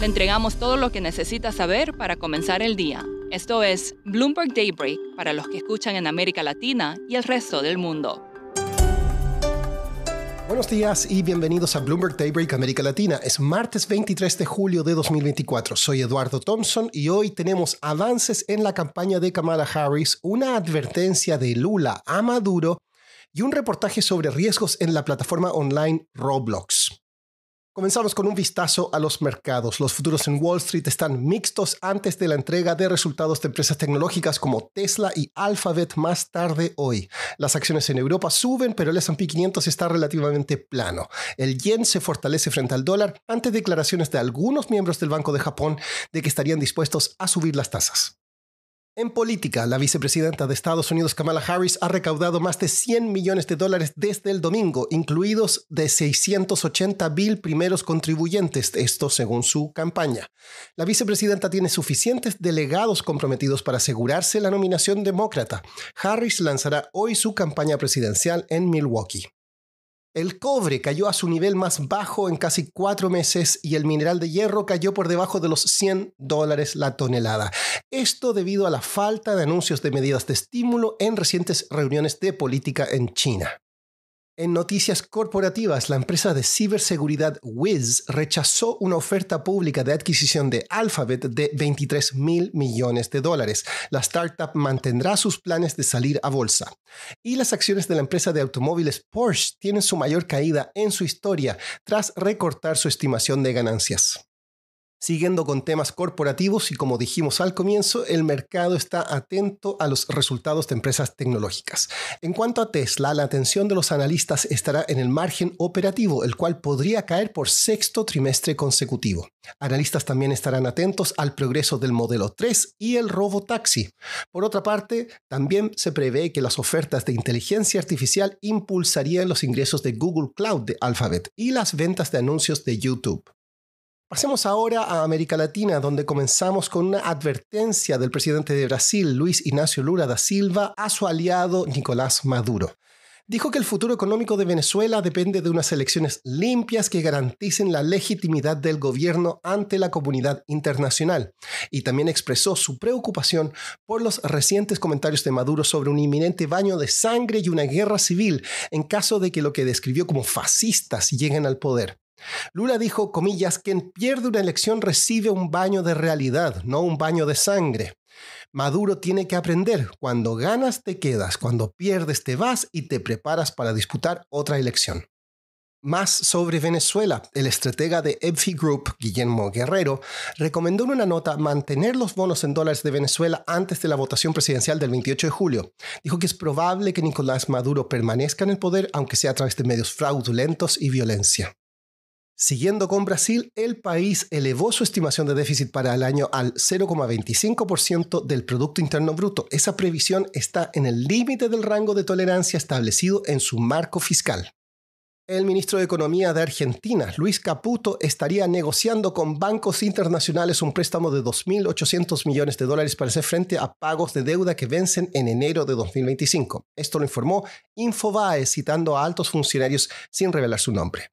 Le entregamos todo lo que necesita saber para comenzar el día. Esto es Bloomberg Daybreak para los que escuchan en América Latina y el resto del mundo. Buenos días y bienvenidos a Bloomberg Daybreak América Latina. Es martes 23 de julio de 2024. Soy Eduardo Thompson y hoy tenemos avances en la campaña de Kamala Harris, una advertencia de Lula a Maduro y un reportaje sobre riesgos en la plataforma online Roblox. Comenzamos con un vistazo a los mercados. Los futuros en Wall Street están mixtos antes de la entrega de resultados de empresas tecnológicas como Tesla y Alphabet más tarde hoy. Las acciones en Europa suben, pero el S&P 500 está relativamente plano. El yen se fortalece frente al dólar ante declaraciones de algunos miembros del Banco de Japón de que estarían dispuestos a subir las tasas. En política, la vicepresidenta de Estados Unidos, Kamala Harris, ha recaudado más de 100 millones de dólares desde el domingo, incluidos de 680 mil primeros contribuyentes, esto según su campaña. La vicepresidenta tiene suficientes delegados comprometidos para asegurarse la nominación demócrata. Harris lanzará hoy su campaña presidencial en Milwaukee. El cobre cayó a su nivel más bajo en casi cuatro meses y el mineral de hierro cayó por debajo de los 100 dólares la tonelada. Esto debido a la falta de anuncios de medidas de estímulo en recientes reuniones de política en China. En noticias corporativas, la empresa de ciberseguridad Wiz rechazó una oferta pública de adquisición de Alphabet de 23 mil millones de dólares. La startup mantendrá sus planes de salir a bolsa. Y las acciones de la empresa de automóviles Porsche tienen su mayor caída en su historia tras recortar su estimación de ganancias. Siguiendo con temas corporativos y como dijimos al comienzo, el mercado está atento a los resultados de empresas tecnológicas. En cuanto a Tesla, la atención de los analistas estará en el margen operativo, el cual podría caer por sexto trimestre consecutivo. Analistas también estarán atentos al progreso del modelo 3 y el robo taxi. Por otra parte, también se prevé que las ofertas de inteligencia artificial impulsarían los ingresos de Google Cloud de Alphabet y las ventas de anuncios de YouTube. Pasemos ahora a América Latina, donde comenzamos con una advertencia del presidente de Brasil, Luis Ignacio Lula da Silva, a su aliado Nicolás Maduro. Dijo que el futuro económico de Venezuela depende de unas elecciones limpias que garanticen la legitimidad del gobierno ante la comunidad internacional. Y también expresó su preocupación por los recientes comentarios de Maduro sobre un inminente baño de sangre y una guerra civil en caso de que lo que describió como fascistas lleguen al poder. Lula dijo, comillas, quien pierde una elección recibe un baño de realidad, no un baño de sangre. Maduro tiene que aprender, cuando ganas te quedas, cuando pierdes te vas y te preparas para disputar otra elección. Más sobre Venezuela, el estratega de EPFI Group, Guillermo Guerrero, recomendó en una nota mantener los bonos en dólares de Venezuela antes de la votación presidencial del 28 de julio. Dijo que es probable que Nicolás Maduro permanezca en el poder, aunque sea a través de medios fraudulentos y violencia. Siguiendo con Brasil, el país elevó su estimación de déficit para el año al 0,25% del Producto Interno Bruto. Esa previsión está en el límite del rango de tolerancia establecido en su marco fiscal. El ministro de Economía de Argentina, Luis Caputo, estaría negociando con bancos internacionales un préstamo de 2.800 millones de dólares para hacer frente a pagos de deuda que vencen en enero de 2025. Esto lo informó Infobae citando a altos funcionarios sin revelar su nombre.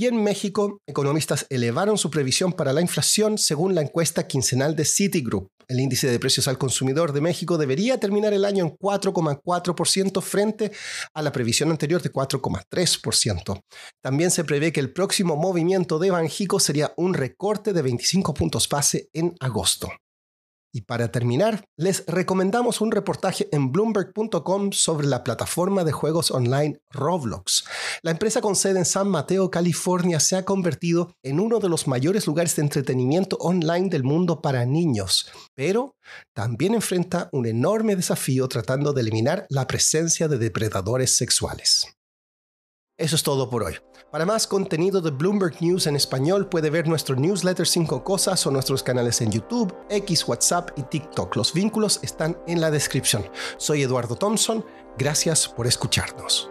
Y en México, economistas elevaron su previsión para la inflación según la encuesta quincenal de Citigroup. El índice de precios al consumidor de México debería terminar el año en 4,4% frente a la previsión anterior de 4,3%. También se prevé que el próximo movimiento de Banjico sería un recorte de 25 puntos base en agosto. Y para terminar, les recomendamos un reportaje en bloomberg.com sobre la plataforma de juegos online Roblox. La empresa con sede en San Mateo, California, se ha convertido en uno de los mayores lugares de entretenimiento online del mundo para niños, pero también enfrenta un enorme desafío tratando de eliminar la presencia de depredadores sexuales. Eso es todo por hoy. Para más contenido de Bloomberg News en español puede ver nuestro newsletter 5 Cosas o nuestros canales en YouTube, X, WhatsApp y TikTok. Los vínculos están en la descripción. Soy Eduardo Thompson. Gracias por escucharnos.